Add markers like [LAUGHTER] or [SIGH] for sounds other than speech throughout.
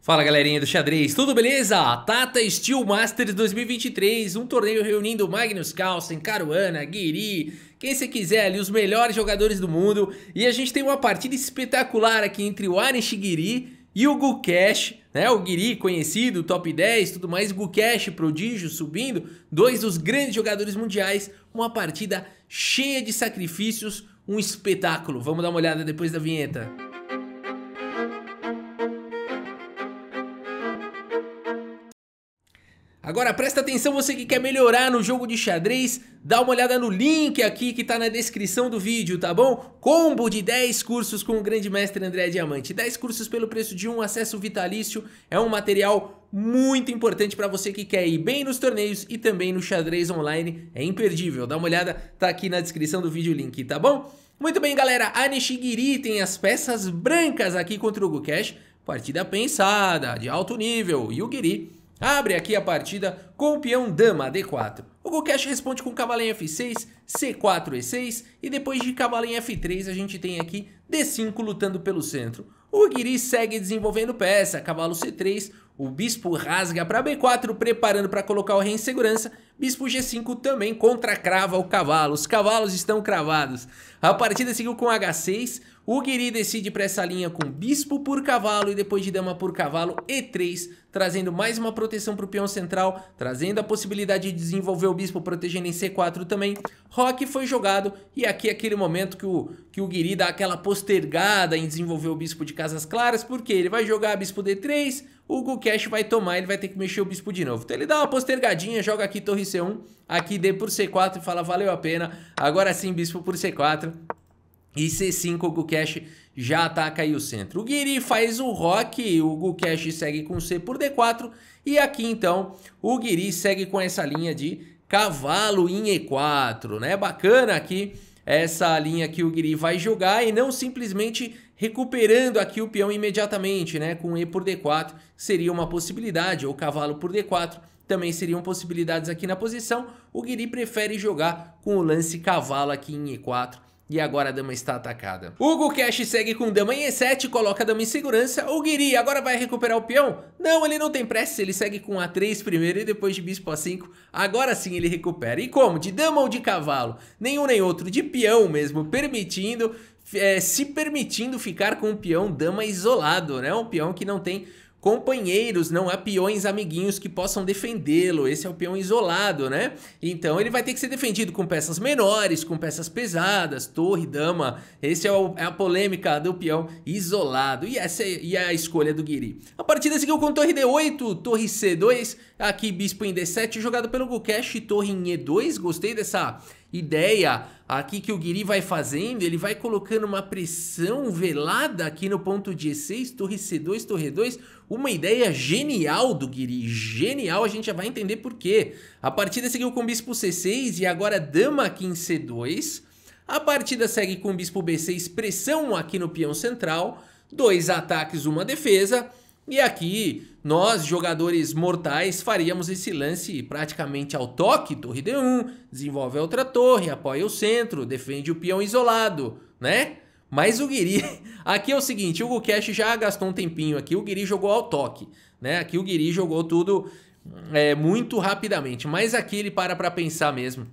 Fala galerinha do xadrez, tudo beleza? Tata Steel Masters 2023, um torneio reunindo Magnus Carlsen, Caruana, Guiri, quem você quiser ali, os melhores jogadores do mundo. E a gente tem uma partida espetacular aqui entre o Anish Guiri e o Gukesh, né? O Guiri conhecido, top 10, tudo mais, Gukesh, prodígio, subindo, dois dos grandes jogadores mundiais, uma partida cheia de sacrifícios, um espetáculo. Vamos dar uma olhada depois da vinheta. Agora presta atenção você que quer melhorar no jogo de xadrez, dá uma olhada no link aqui que tá na descrição do vídeo, tá bom? Combo de 10 cursos com o grande mestre André Diamante. 10 cursos pelo preço de um acesso vitalício, é um material muito importante para você que quer ir bem nos torneios e também no xadrez online, é imperdível. Dá uma olhada, tá aqui na descrição do vídeo o link, tá bom? Muito bem, galera, a Nishigiri tem as peças brancas aqui contra o Gukesh, partida pensada, de alto nível, e o Giri Abre aqui a partida com o peão dama d4. O Gokesh responde com cavalo em f6, c4 e6 e depois de cavalo em f3 a gente tem aqui d5 lutando pelo centro. O Guiri segue desenvolvendo peça, cavalo c3, o bispo rasga para b4 preparando para colocar o rei em segurança Bispo G5 também contra crava o cavalo. Os cavalos estão cravados. A partida seguiu com H6. O Guiri decide para essa linha com bispo por cavalo e depois de dama por cavalo E3, trazendo mais uma proteção para o peão central, trazendo a possibilidade de desenvolver o bispo protegendo em C4 também. Roque foi jogado e aqui é aquele momento que o, que o Guiri dá aquela postergada em desenvolver o bispo de casas claras, porque ele vai jogar bispo D3, o Gukesh vai tomar, ele vai ter que mexer o bispo de novo. Então ele dá uma postergadinha, joga aqui torre C1, aqui D por C4 e fala valeu a pena. Agora sim, bispo por C4 e C5, o Gukesh já ataca aí o centro. O Guiri faz o rock, o Gukesh segue com C por D4 e aqui então o Guiri segue com essa linha de cavalo em E4, né? Bacana aqui essa linha que o Guiri vai jogar e não simplesmente recuperando aqui o peão imediatamente, né? Com E por D4 seria uma possibilidade, ou cavalo por D4 também seriam possibilidades aqui na posição. O Guiri prefere jogar com o lance cavalo aqui em E4. E agora a dama está atacada. Hugo Cash segue com dama em E7, coloca a dama em segurança. O Guiri agora vai recuperar o peão? Não, ele não tem pressa, ele segue com A3 primeiro e depois de bispo A5. Agora sim ele recupera. E como? De dama ou de cavalo? Nenhum nem outro, de peão mesmo, permitindo... É, se permitindo ficar com o peão dama isolado, né? Um peão que não tem companheiros, não há peões amiguinhos que possam defendê-lo. Esse é o peão isolado, né? Então ele vai ter que ser defendido com peças menores, com peças pesadas, torre, dama. Esse é, o, é a polêmica do peão isolado. E essa é, e é a escolha do Guiri. A partida seguiu com torre D8, torre C2, aqui bispo em D7, jogado pelo Gukesh, torre em E2. Gostei dessa ideia aqui que o Guiri vai fazendo, ele vai colocando uma pressão velada aqui no ponto G6, torre C2, torre 2, uma ideia genial do Guiri, genial, a gente já vai entender por quê. A partida seguiu com bispo C6 e agora dama aqui em C2. A partida segue com bispo B6, pressão aqui no peão central, dois ataques, uma defesa. E aqui, nós, jogadores mortais, faríamos esse lance praticamente ao toque. Torre D1, desenvolve a outra torre, apoia o centro, defende o peão isolado, né? Mas o Guiri... [LAUGHS] Aqui é o seguinte, o Gukesh já gastou um tempinho aqui, o Guiri jogou ao toque, né? Aqui o Guiri jogou tudo é, muito rapidamente, mas aqui ele para pra pensar mesmo.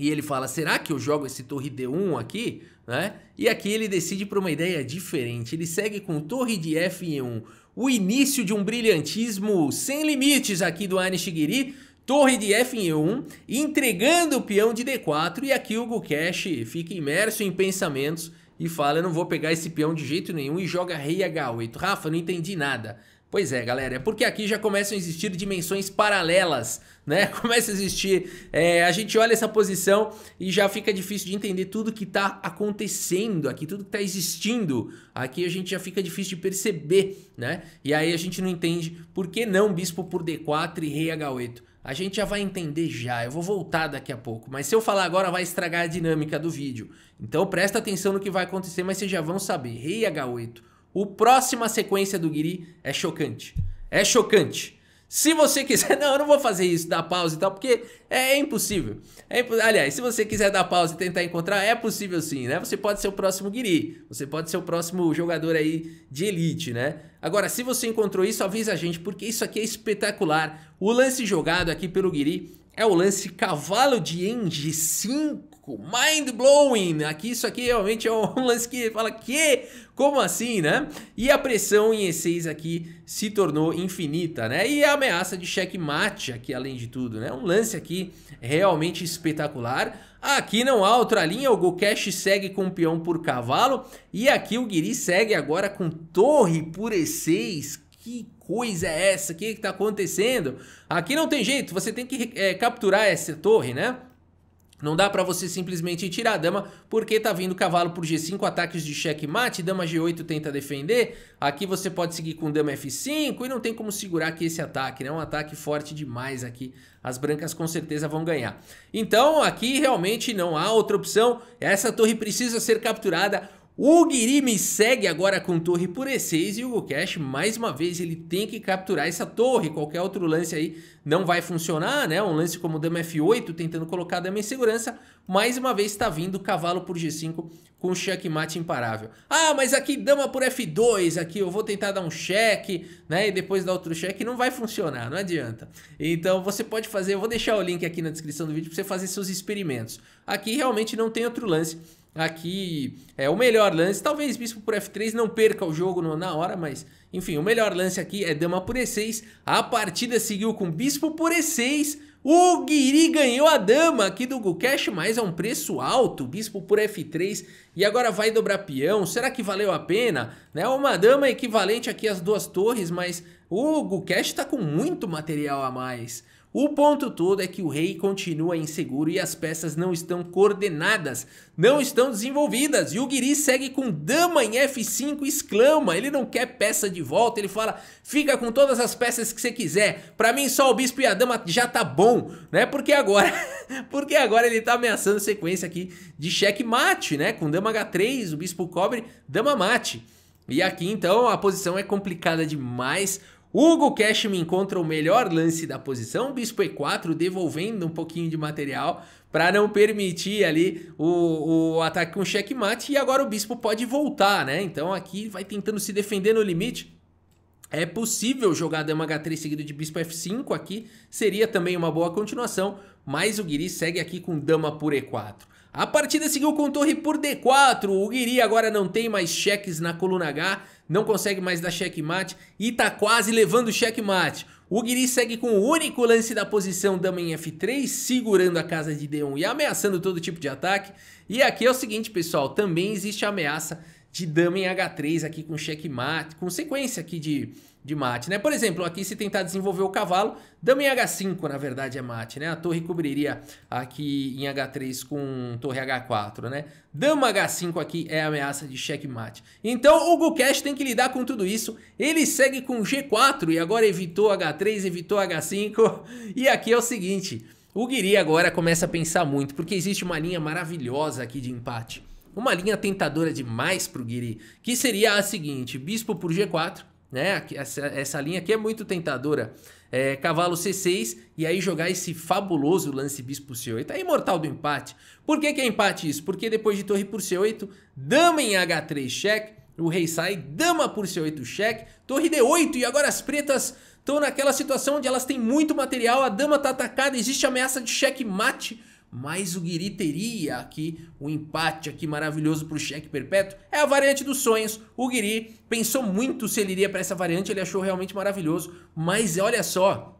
E ele fala: será que eu jogo esse torre D1 aqui? Né? E aqui ele decide para uma ideia diferente. Ele segue com torre de F1. O início de um brilhantismo sem limites aqui do Anishigiri. Torre de F1, entregando o peão de D4 e aqui o Gukesh fica imerso em pensamentos e fala, eu não vou pegar esse peão de jeito nenhum e joga rei H8. Rafa, não entendi nada. Pois é, galera, é porque aqui já começam a existir dimensões paralelas, né? [LAUGHS] Começa a existir. É, a gente olha essa posição e já fica difícil de entender tudo que está acontecendo aqui, tudo que está existindo. Aqui a gente já fica difícil de perceber, né? E aí a gente não entende por que não bispo por D4 e rei H8. A gente já vai entender já, eu vou voltar daqui a pouco, mas se eu falar agora vai estragar a dinâmica do vídeo. Então presta atenção no que vai acontecer, mas vocês já vão saber. Rei H8, o próxima sequência do Guiri é chocante. É chocante. Se você quiser, [LAUGHS] não, eu não vou fazer isso, dar pausa e tal, porque é, é impossível. É Aliás, se você quiser dar pausa e tentar encontrar, é possível sim, né? Você pode ser o próximo Guiri, você pode ser o próximo jogador aí de elite, né? Agora, se você encontrou isso, avisa a gente, porque isso aqui é espetacular. O lance jogado aqui pelo Guiri é o lance cavalo de Eng 5 louco, mind blowing. Né? Aqui isso aqui realmente é um [LAUGHS] lance que fala que como assim, né? E a pressão em E6 aqui se tornou infinita, né? E a ameaça de checkmate aqui além de tudo, né? Um lance aqui realmente espetacular. Aqui não há outra linha, o Gokesh segue com peão por cavalo e aqui o Guiri segue agora com torre por E6. Que coisa é essa? O que está acontecendo? Aqui não tem jeito, você tem que é, capturar essa torre, né? Não dá para você simplesmente tirar a dama, porque tá vindo cavalo por G5, ataques de checkmate, dama G8 tenta defender. Aqui você pode seguir com dama F5 e não tem como segurar aqui esse ataque, né? Um ataque forte demais aqui. As brancas com certeza vão ganhar. Então aqui realmente não há outra opção. Essa torre precisa ser capturada. O Guiri me segue agora com torre por E6 e o Hugo Cash, mais uma vez, ele tem que capturar essa torre. Qualquer outro lance aí não vai funcionar, né? Um lance como dama F8, tentando colocar a dama em segurança. Mais uma vez está vindo cavalo por G5 com checkmate imparável. Ah, mas aqui dama por F2, aqui eu vou tentar dar um cheque, né? E depois dar outro cheque, não vai funcionar, não adianta. Então você pode fazer, eu vou deixar o link aqui na descrição do vídeo para você fazer seus experimentos. Aqui realmente não tem outro lance aqui é o melhor lance. Talvez bispo por F3 não perca o jogo no, na hora, mas enfim, o melhor lance aqui é dama por E6. A partida seguiu com bispo por E6. O Guiri ganhou a dama aqui do Gukesh, mas a um preço alto, bispo por F3 e agora vai dobrar peão, será que valeu a pena? Né? Uma dama equivalente aqui às duas torres, mas o Gukesh está com muito material a mais. O ponto todo é que o rei continua inseguro e as peças não estão coordenadas, não estão desenvolvidas. E o Guiri segue com dama em F5, exclama, ele não quer peça de volta, ele fala, fica com todas as peças que você quiser. Para mim só o bispo e a dama já tá bom, né? Porque agora, [LAUGHS] porque agora ele tá ameaçando sequência aqui de checkmate, mate, né? Com dama H3, o bispo cobre, dama mate. E aqui então a posição é complicada demais. Hugo Cashman encontra o melhor lance da posição, bispo e4, devolvendo um pouquinho de material para não permitir ali o, o ataque com checkmate. E agora o bispo pode voltar, né? Então aqui vai tentando se defender no limite. É possível jogar dama H3 seguido de bispo F5 aqui, seria também uma boa continuação, mas o Guiri segue aqui com dama por E4. A partida seguiu com torre por D4, o Guiri agora não tem mais cheques na coluna H, não consegue mais dar checkmate e tá quase levando checkmate. O Guiri segue com o único lance da posição dama em F3, segurando a casa de D1 e ameaçando todo tipo de ataque. E aqui é o seguinte, pessoal, também existe a ameaça de dama em H3 aqui com checkmate, com sequência aqui de de mate, né? Por exemplo, aqui se tentar desenvolver o cavalo, dama em H5, na verdade, é mate, né? A torre cobriria aqui em H3 com torre H4, né? Dama H5 aqui é ameaça de checkmate. Então o Gukesh tem que lidar com tudo isso. Ele segue com G4 e agora evitou H3, evitou H5. [LAUGHS] E aqui é o seguinte, o Guiri agora começa a pensar muito, porque existe uma linha maravilhosa aqui de empate. Uma linha tentadora demais pro Guiri, que seria a seguinte, bispo por G4, né? Essa, essa linha aqui é muito tentadora. É, cavalo C6 e aí jogar esse fabuloso lance bispo C8. É imortal do empate. Por que, que é empate isso? Porque depois de torre por C8, dama em H3 cheque, o rei sai, dama por C8 cheque, torre D8 e agora as pretas estão naquela situação onde elas têm muito material, a dama está atacada, existe ameaça de cheque mate mas o Guiri teria aqui um empate aqui maravilhoso para o cheque perpétuo. É a variante dos sonhos. O Guiri pensou muito se ele iria para essa variante, ele achou realmente maravilhoso. Mas olha só,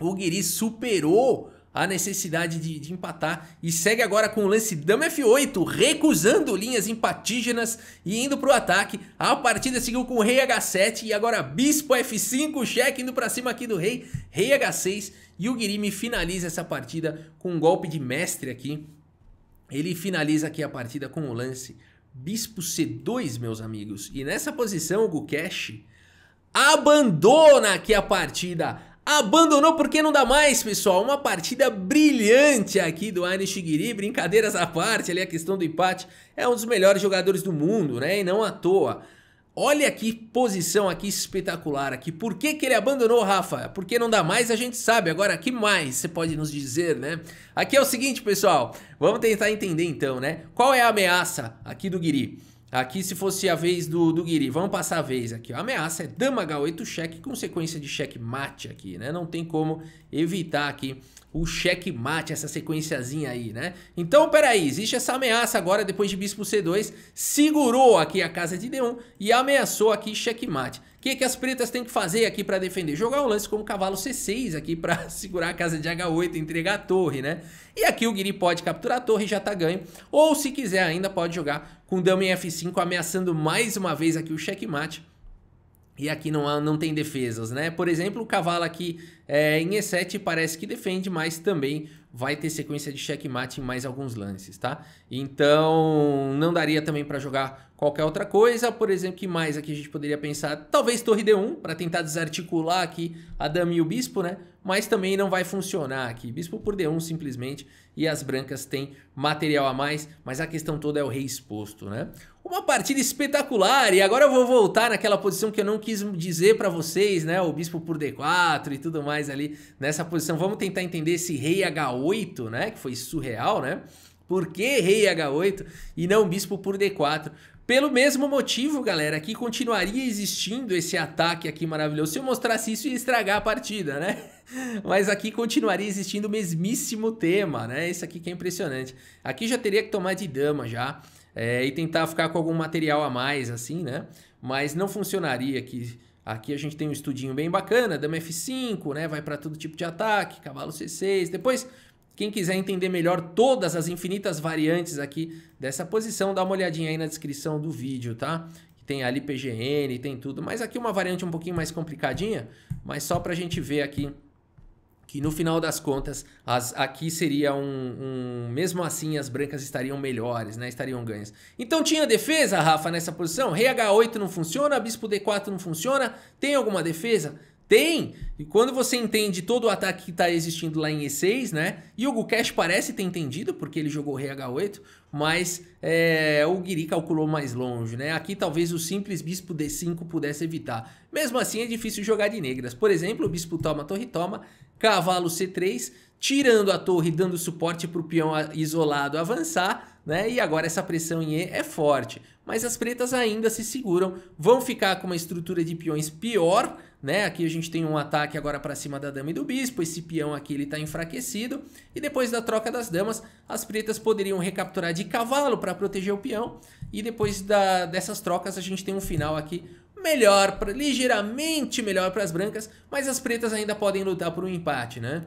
o Guiri superou a necessidade de, de, empatar e segue agora com o lance Dama F8, recusando linhas empatígenas e indo para o ataque. A partida seguiu com o Rei H7 e agora Bispo F5, cheque indo para cima aqui do Rei rei H6 e o Guirime finaliza essa partida com um golpe de mestre aqui. Ele finaliza aqui a partida com o lance bispo C2, meus amigos. E nessa posição o Gukesh abandona aqui a partida. Abandonou porque não dá mais, pessoal. Uma partida brilhante aqui do Anish Giri. Brincadeiras à parte, ali a questão do empate. É um dos melhores jogadores do mundo, né? E não à toa. Olha que posição aqui espetacular aqui. Por que, que ele abandonou, Rafa? Porque não dá mais, a gente sabe. Agora, que mais você pode nos dizer, né? Aqui é o seguinte, pessoal. Vamos tentar entender então, né? Qual é a ameaça aqui do Guiri? Aqui se fosse a vez do, do Guiri, vamos passar a vez aqui. A ameaça é dama h8 cheque, consequência de cheque mate aqui, né? Não tem como evitar aqui o checkmate, essa sequenciazinha aí, né? Então, peraí, existe essa ameaça agora depois de bispo c2, segurou aqui a casa de d1 e ameaçou aqui checkmate. O que, é que as pretas têm que fazer aqui para defender? Jogar um lance com o cavalo c6 aqui para [LAUGHS] segurar a casa de h8 e entregar a torre, né? E aqui o guiri pode capturar a torre e já tá ganho. Ou se quiser ainda pode jogar com dama em f5 ameaçando mais uma vez aqui o checkmate e aqui não, há, não tem defesas, né? Por exemplo, o cavalo aqui é, em E7 parece que defende, mas também vai ter sequência de checkmate em mais alguns lances, tá? Então, não daria também para jogar qualquer outra coisa. Por exemplo, que mais aqui a gente poderia pensar? Talvez torre D1, para tentar desarticular aqui a dama e o bispo, né? Mas também não vai funcionar aqui. Bispo por D1 simplesmente, e as brancas têm material a mais, mas a questão toda é o rei exposto, né? Uma partida espetacular, e agora eu vou voltar naquela posição que eu não quis dizer para vocês, né? O bispo por D4 e tudo mais ali nessa posição. Vamos tentar entender esse rei H8 né? Que foi surreal, né? Por que rei H8 e não bispo por D4? Pelo mesmo motivo, galera, que continuaria existindo esse ataque aqui maravilhoso. Se eu mostrasse isso, ia estragar a partida, né? [LAUGHS] Mas aqui continuaria existindo o mesmíssimo tema, né? Isso aqui que é impressionante. Aqui já teria que tomar de dama já é, e tentar ficar com algum material a mais, assim, né? Mas não funcionaria aqui. Aqui a gente tem um estudinho bem bacana, dama F5, né? Vai para todo tipo de ataque, cavalo C6. Depois quem quiser entender melhor todas as infinitas variantes aqui dessa posição, dá uma olhadinha aí na descrição do vídeo, tá? Tem ali PGN, tem tudo, mas aqui uma variante um pouquinho mais complicadinha, mas só para a gente ver aqui que no final das contas, as, aqui seria um, um, Mesmo assim, as brancas estariam melhores, né? Estariam ganhas. Então tinha defesa, Rafa, nessa posição? Rei H8 não funciona, Bispo D4 não funciona. Tem alguma defesa? Tem! E quando você entende todo o ataque que está existindo lá em E6, né? E o Gukesh parece ter entendido, porque ele jogou rei H8, mas é, o Guiri calculou mais longe, né? Aqui talvez o simples bispo D5 pudesse evitar. Mesmo assim, é difícil jogar de negras. Por exemplo, o bispo toma, torre toma, cavalo C3, tirando a torre, dando suporte para o peão isolado avançar, né? E agora essa pressão em E é forte. Mas as pretas ainda se seguram, vão ficar com uma estrutura de peões pior, né? Aqui a gente tem um ataque agora para cima da dama e do bispo, esse peão aqui ele está enfraquecido. E depois da troca das damas, as pretas poderiam recapturar de cavalo para proteger o peão. E depois da, dessas trocas a gente tem um final aqui melhor, ligeiramente melhor para as brancas, mas as pretas ainda podem lutar por um empate, né?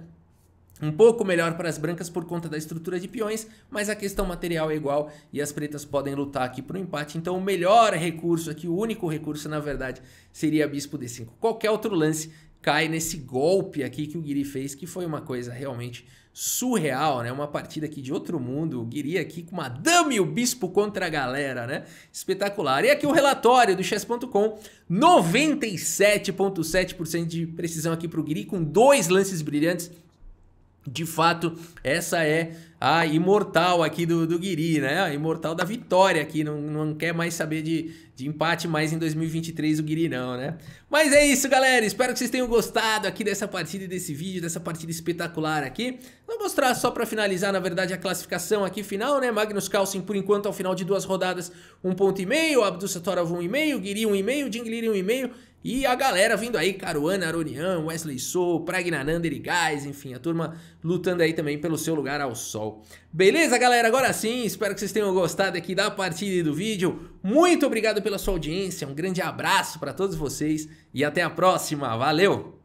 Um pouco melhor para as brancas por conta da estrutura de peões, mas a questão material é igual e as pretas podem lutar aqui por um empate. Então o melhor recurso aqui, o único recurso na verdade, seria bispo d5. Qualquer outro lance cai nesse golpe aqui que o Guiri fez, que foi uma coisa realmente surreal, né? Uma partida aqui de outro mundo. O Guiri aqui com uma dama e o bispo contra a galera, né? Espetacular. E aqui o relatório do chess.com, 97.7% de precisão aqui pro Guiri com dois lances brilhantes de fato, essa é a imortal aqui do, do Guiri, né? A imortal da vitória aqui. Não, não quer mais saber de, de empate mais em 2023 o Guiri, não, né? Mas é isso, galera. Espero que vocês tenham gostado aqui dessa partida e desse vídeo, dessa partida espetacular aqui. Vou mostrar só para finalizar, na verdade, a classificação aqui final, né? Magnus Carlsen, por enquanto, ao final de duas rodadas, um ponto e meio. Abdul Satorov, um e meio. Guiri, um e meio. Dingliri, um e meio. E a galera vindo aí, Caruana, Aronian, Wesley Sou, Pragnananda, Erigás, enfim, a turma lutando aí também pelo seu lugar ao sol. Beleza, galera? Agora sim, espero que vocês tenham gostado aqui da partida e do vídeo. Muito obrigado pela sua audiência, um grande abraço para todos vocês e até a próxima. Valeu!